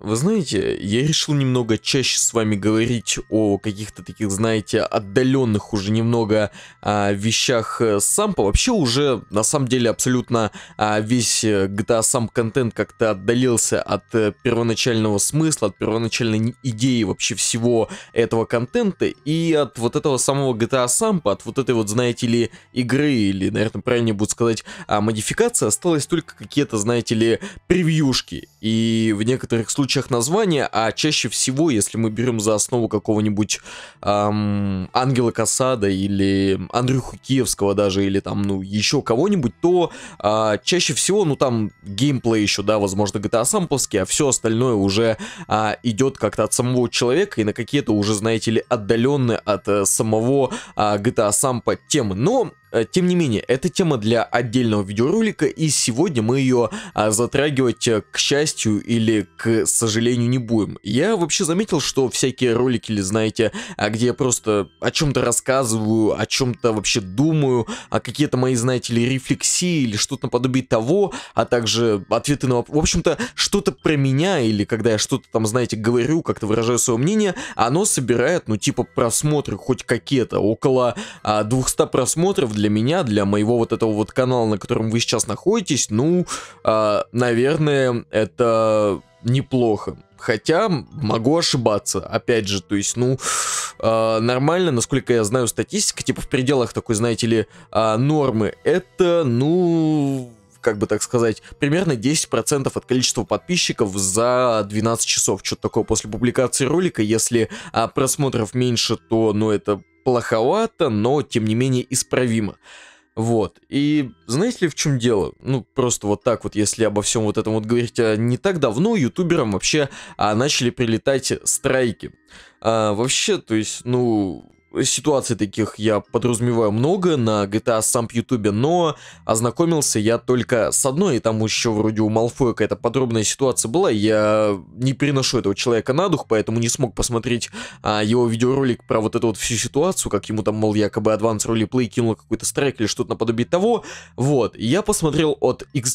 Вы знаете, я решил немного чаще с вами говорить о каких-то таких, знаете, отдаленных уже немного а, вещах э, сампа. Вообще уже, на самом деле, абсолютно а, весь э, GTA сам контент как-то отдалился от э, первоначального смысла, от первоначальной идеи вообще всего этого контента и от вот этого самого GTA сампа, от вот этой вот, знаете ли, игры или, наверное, правильнее будет сказать, а, модификации осталось только какие-то, знаете ли, превьюшки. И в некоторых случаях случаях название, а чаще всего, если мы берем за основу какого-нибудь эм, Ангела Касада или Андрюха Киевского даже, или там, ну, еще кого-нибудь, то э, чаще всего, ну, там геймплей еще, да, возможно, GTA самповский, а все а остальное уже э, а, идет как-то от самого человека и на какие-то уже, знаете ли, отдаленные от э, самого э, GTA сампа темы. Но Э, тем не менее, это тема для отдельного видеоролика, и сегодня мы ее а, затрагивать, э, к счастью или к сожалению, не будем. Я вообще заметил, что всякие ролики, или знаете, а, где я просто о чем-то рассказываю, о чем-то вообще думаю, а какие-то мои, знаете ли, рефлексии или что-то наподобие того, а также ответы на вопросы. В общем-то, что-то про меня или когда я что-то там, знаете, говорю, как-то выражаю свое мнение, оно собирает, ну, типа, просмотры хоть какие-то, около а, 200 просмотров для для меня, для моего вот этого вот канала, на котором вы сейчас находитесь, ну, а, наверное, это неплохо. Хотя могу ошибаться, опять же, то есть, ну, а, нормально, насколько я знаю, статистика, типа в пределах такой, знаете ли, а, нормы, это, ну, как бы так сказать, примерно 10% от количества подписчиков за 12 часов. Что-то такое после публикации ролика. Если а, просмотров меньше, то, ну, это плоховато, но, тем не менее, исправимо. Вот. И знаете ли, в чем дело? Ну, просто вот так вот, если обо всем вот этом вот говорить, а, не так давно ютуберам вообще а, начали прилетать страйки. А, вообще, то есть, ну, Ситуаций таких я подразумеваю много на GTA сам Ютубе, но ознакомился я только с одной, и там еще вроде у Малфоя какая-то подробная ситуация была, я не переношу этого человека на дух, поэтому не смог посмотреть а, его видеоролик про вот эту вот всю ситуацию, как ему там, мол, якобы Advance Roleplay кинул какой-то страйк или что-то наподобие того, вот, я посмотрел от x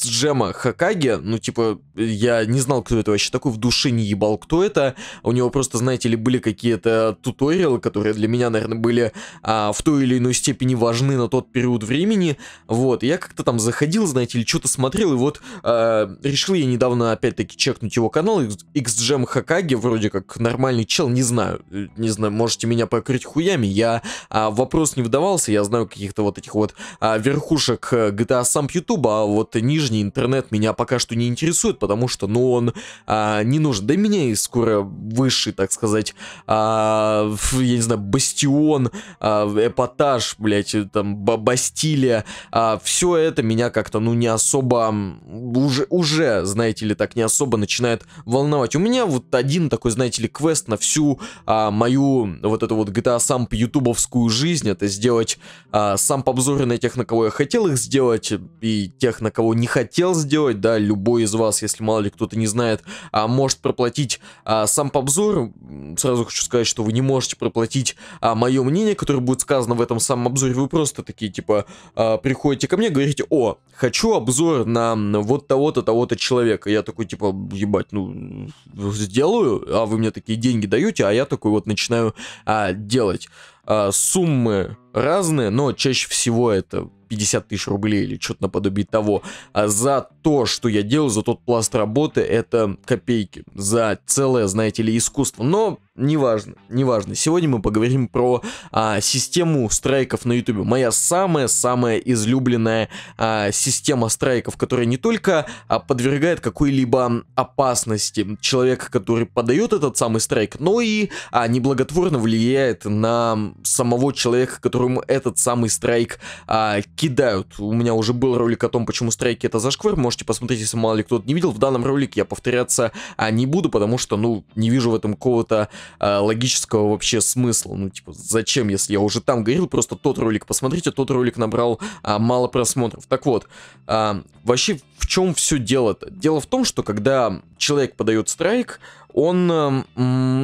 Хакаги, ну, типа, я не знал, кто это вообще такой, в душе не ебал, кто это, у него просто, знаете ли, были какие-то туториалы, которые для меня, наверное, наверное, были а, в той или иной степени важны на тот период времени. Вот, я как-то там заходил, знаете, или что-то смотрел, и вот а, решил я недавно опять-таки чекнуть его канал, XGM Хакаги, вроде как нормальный чел, не знаю, не знаю, можете меня покрыть хуями, я а, вопрос не вдавался, я знаю каких-то вот этих вот а, верхушек GTA э, а сам YouTube, а вот нижний интернет меня пока что не интересует, потому что, ну, он а, не нужен. Да меня и скоро высший, так сказать, а, я не знаю, бастион Гон, э, а, Эпатаж, блядь, э, там, Бастилия. А, все это меня как-то, ну, не особо, уже, уже, знаете ли, так не особо начинает волновать. У меня вот один такой, знаете ли, квест на всю э, мою вот эту вот GTA Samp ютубовскую жизнь, это сделать э, сам обзоры на тех, на кого я хотел их сделать, и тех, на кого не хотел сделать, да, любой из вас, если мало ли кто-то не знает, а, может проплатить а, сам обзор. Сразу хочу сказать, что вы не можете проплатить а, мою мое мнение, которое будет сказано в этом самом обзоре, вы просто такие, типа, а, приходите ко мне, говорите, о, хочу обзор на вот того-то, того-то человека. Я такой, типа, ебать, ну, сделаю, а вы мне такие деньги даете, а я такой вот начинаю э, делать. Э, суммы разные, но чаще всего это 50 тысяч рублей или что-то наподобие того. А за то, что я делал, за тот пласт работы, это копейки. За целое, знаете ли, искусство. Но неважно, неважно. Сегодня мы поговорим про а, систему страйков на YouTube. Моя самая-самая излюбленная а, система страйков, которая не только а, подвергает какой-либо опасности человека, который подает этот самый страйк, но и а, неблаготворно влияет на самого человека, который которому этот самый страйк а, кидают. У меня уже был ролик о том, почему страйки это зашквар, можете посмотреть, если мало ли кто-то не видел. В данном ролике я повторяться а, не буду, потому что, ну, не вижу в этом какого-то а, логического вообще смысла. Ну, типа, зачем, если я уже там говорил, просто тот ролик посмотрите, тот ролик набрал а, мало просмотров. Так вот, а, вообще в чем все дело-то? Дело в том, что когда человек подает страйк, он, эм,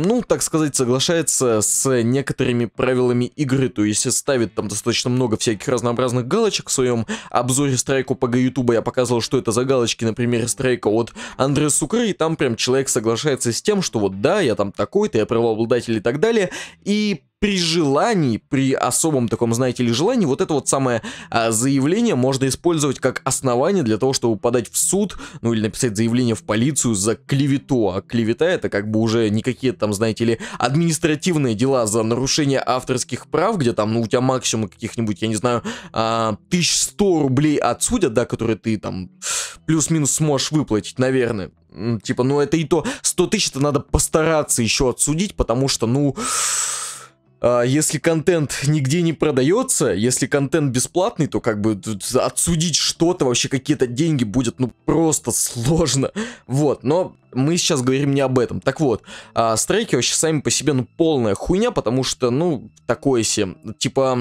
ну, так сказать, соглашается с некоторыми правилами игры, то есть ставит там достаточно много всяких разнообразных галочек. В своем обзоре страйку по Ютуба я показывал, что это за галочки, например, страйка от Андрея Сукры, и там прям человек соглашается с тем, что вот да, я там такой-то, я правообладатель и так далее, и при желании, при особом таком, знаете ли, желании, вот это вот самое а, заявление можно использовать как основание для того, чтобы подать в суд, ну или написать заявление в полицию за клевету. А клевета это как бы уже не какие-то там, знаете ли, административные дела за нарушение авторских прав, где там, ну у тебя максимум каких-нибудь, я не знаю, а, 1100 рублей отсудят, да, которые ты там плюс-минус сможешь выплатить, наверное. Типа, ну это и то, 100 тысяч-то надо постараться еще отсудить, потому что, ну а, если контент нигде не продается, если контент бесплатный, то как бы отсудить что-то, вообще какие-то деньги будет, ну, просто сложно. Вот, но мы сейчас говорим не об этом. Так вот, а, страйки вообще сами по себе, ну, полная хуйня, потому что, ну, такое себе, типа,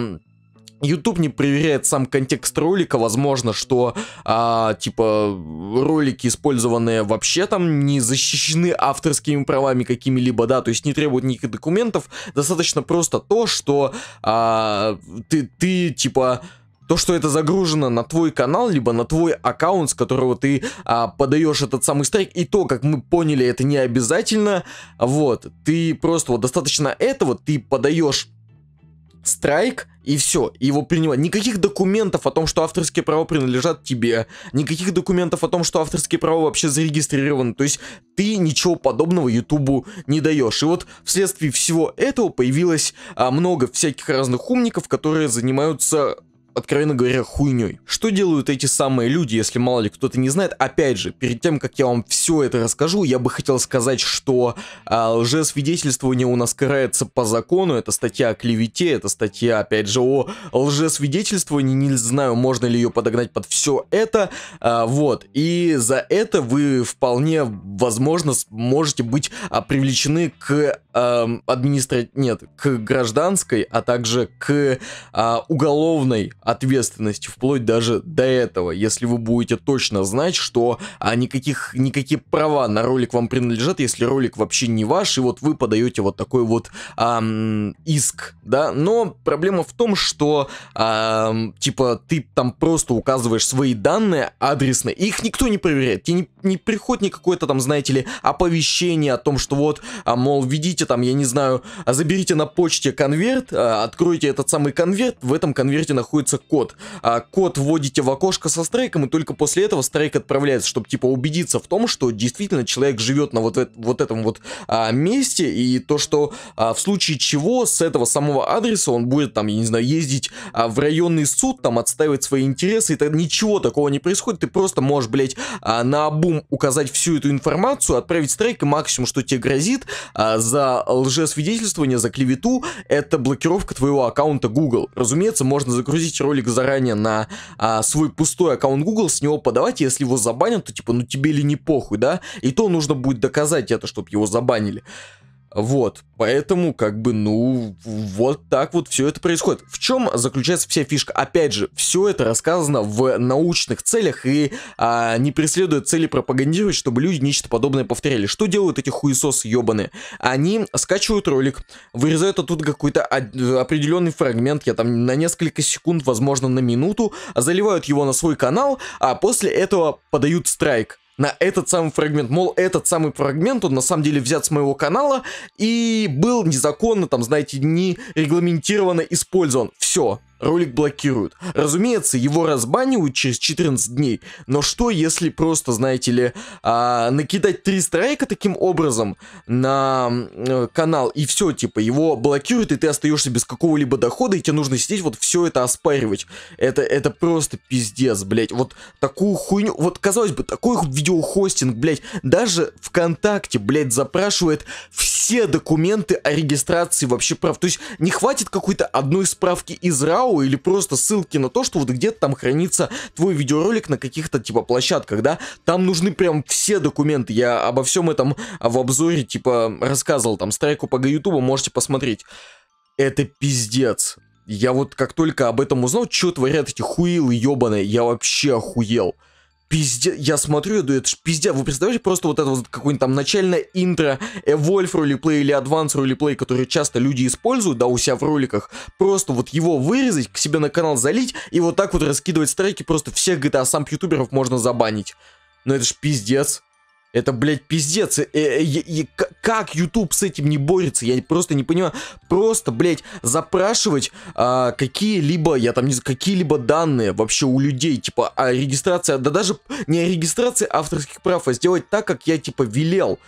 YouTube не проверяет сам контекст ролика, возможно, что, а, типа, ролики, использованные вообще там, не защищены авторскими правами какими-либо, да, то есть не требуют никаких документов, достаточно просто то, что а, ты, ты, типа, то, что это загружено на твой канал, либо на твой аккаунт, с которого ты а, подаешь этот самый страйк, и то, как мы поняли, это не обязательно, вот, ты просто вот достаточно этого, ты подаешь страйк, и все, его принимают. Никаких документов о том, что авторские права принадлежат тебе, никаких документов о том, что авторские права вообще зарегистрированы. То есть ты ничего подобного Ютубу не даешь. И вот вследствие всего этого появилось а, много всяких разных умников, которые занимаются откровенно говоря, хуйней. Что делают эти самые люди, если мало ли кто-то не знает? Опять же, перед тем, как я вам все это расскажу, я бы хотел сказать, что э, лжесвидетельствование у нас карается по закону, это статья о клевете, это статья, опять же, о лжесвидетельствовании, не знаю, можно ли ее подогнать под все это, э, вот, и за это вы вполне, возможно, можете быть э, привлечены к э, администра... нет, к гражданской, а также к э, уголовной ответственности, вплоть даже до этого, если вы будете точно знать, что а, никаких, никакие права на ролик вам принадлежат, если ролик вообще не ваш, и вот вы подаете вот такой вот э, иск, да, но проблема в том, что э, типа ты там просто указываешь свои данные адресные, и их никто не проверяет, тебе не, не приходит никакое-то там, знаете ли, оповещение о том, что вот, а, мол, введите заберите там, я не знаю, а заберите на почте конверт, а, откройте этот самый конверт, в этом конверте находится код. А код вводите в окошко со страйком, и только после этого страйк отправляется, чтобы типа убедиться в том, что действительно человек живет на вот, вот этом вот месте, и то, что в случае чего с этого самого адреса он будет там, я не знаю, ездить в районный суд, там отстаивать свои интересы, и тогда ничего такого не происходит, ты просто можешь, блядь, на обум указать всю эту информацию, отправить страйк, и максимум, что тебе грозит за лжесвидетельствование, за клевету, это блокировка твоего аккаунта Google. Разумеется, можно загрузить ролик заранее на а, свой пустой аккаунт Google, с него подавать, если его забанят, то типа, ну тебе ли не похуй, да? И то нужно будет доказать это, чтобы его забанили. Вот, поэтому, как бы, ну, вот так вот все это происходит. В чем заключается вся фишка? Опять же, все это рассказано в научных целях и а, не преследует цели пропагандировать, чтобы люди нечто подобное повторяли. Что делают эти хуесосы ебаные? Они скачивают ролик, вырезают оттуда какой-то определенный фрагмент, я там на несколько секунд, возможно, на минуту, заливают его на свой канал, а после этого подают страйк на этот самый фрагмент. Мол, этот самый фрагмент, он на самом деле взят с моего канала и был незаконно, там, знаете, не регламентированно использован. Все ролик блокируют. Разумеется, его разбанивают через 14 дней, но что если просто, знаете ли, а, накидать 3 страйка таким образом на э, канал, и все, типа, его блокируют, и ты остаешься без какого-либо дохода, и тебе нужно сидеть вот все это оспаривать. Это, это просто пиздец, блядь. Вот такую хуйню, вот казалось бы, такой видеохостинг, блядь, даже ВКонтакте, блядь, запрашивает все все документы о регистрации вообще прав. То есть не хватит какой-то одной справки из РАО или просто ссылки на то, что вот где-то там хранится твой видеоролик на каких-то типа площадках, да? Там нужны прям все документы. Я обо всем этом в обзоре типа рассказывал. Там страйку по Ютуба можете посмотреть. Это пиздец. Я вот как только об этом узнал, что творят эти хуилы ебаные, я вообще охуел пиздец, я смотрю, я думаю, это ж пиздец, вы представляете, просто вот это вот какое-нибудь там начальное интро Evolve э, ролеплей или Advanced ролеплей, которые часто люди используют, да, у себя в роликах, просто вот его вырезать, к себе на канал залить, и вот так вот раскидывать страйки, просто всех GTA сам ютуберов можно забанить. Но это ж пиздец. Это, блядь, пиздец. И, и, и, как YouTube с этим не борется, я просто не понимаю. Просто, блядь, запрашивать а, какие-либо, я там не знаю, какие-либо данные вообще у людей, типа, а регистрация да даже не о регистрации авторских прав, а сделать так, как я, типа, велел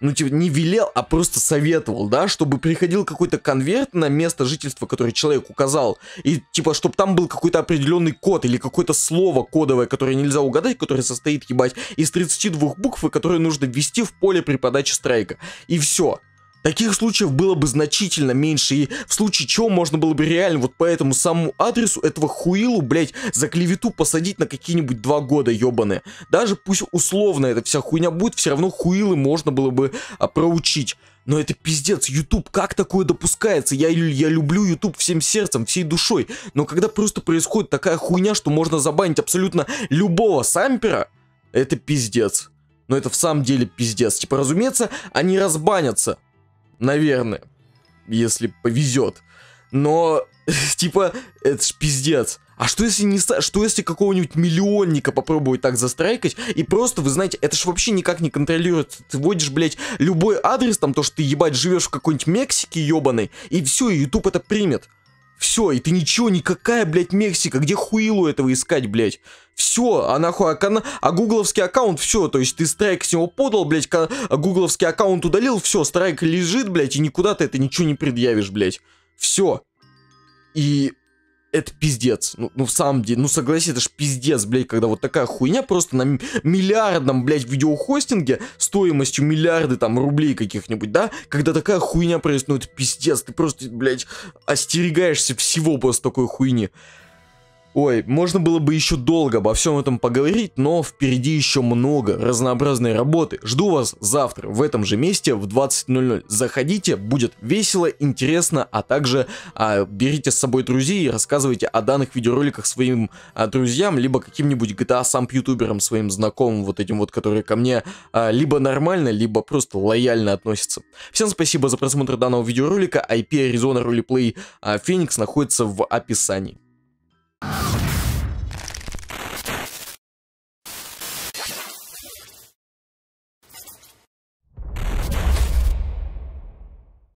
ну, типа, не велел, а просто советовал, да, чтобы приходил какой-то конверт на место жительства, который человек указал, и, типа, чтобы там был какой-то определенный код или какое-то слово кодовое, которое нельзя угадать, которое состоит, ебать, из 32 букв, и которое нужно ввести в поле при подаче страйка. И все. Таких случаев было бы значительно меньше, и в случае чего можно было бы реально вот по этому самому адресу этого хуилу, блять, за клевету посадить на какие-нибудь два года, ебаные. Даже пусть условно эта вся хуйня будет, все равно хуилы можно было бы а, проучить. Но это пиздец, YouTube, как такое допускается? Я, я люблю YouTube всем сердцем, всей душой, но когда просто происходит такая хуйня, что можно забанить абсолютно любого сампера, это пиздец. Но это в самом деле пиздец. Типа, разумеется, они разбанятся. Наверное. Если повезет. Но, типа, это ж пиздец. А что если не что если какого-нибудь миллионника попробовать так застрайкать, и просто, вы знаете, это ж вообще никак не контролируется. Ты вводишь, блядь, любой адрес, там, то, что ты, ебать, живешь в какой-нибудь Мексике ебаной, и все, и YouTube это примет. Все, и ты ничего, никакая, блядь, Мексика, где хуилу этого искать, блядь? Все, а нахуй, а, кана... а гугловский аккаунт, все, то есть ты страйк с него подал, блядь, кан... а гугловский аккаунт удалил, все, страйк лежит, блядь, и никуда ты это ничего не предъявишь, блядь. Все. И это пиздец. Ну, ну, в самом деле, ну, согласись, это ж пиздец, блядь, когда вот такая хуйня просто на миллиардном, блядь, видеохостинге стоимостью миллиарды, там, рублей каких-нибудь, да? Когда такая хуйня происходит, ну, это пиздец, ты просто, блядь, остерегаешься всего после такой хуйни. Ой, можно было бы еще долго обо всем этом поговорить, но впереди еще много разнообразной работы. Жду вас завтра в этом же месте в 20.00. Заходите, будет весело, интересно, а также а, берите с собой друзей и рассказывайте о данных видеороликах своим а, друзьям, либо каким-нибудь GTA самп ютуберам своим знакомым, вот этим вот, которые ко мне а, либо нормально, либо просто лояльно относятся. Всем спасибо за просмотр данного видеоролика. IP Arizona Roleplay а, Phoenix находится в описании.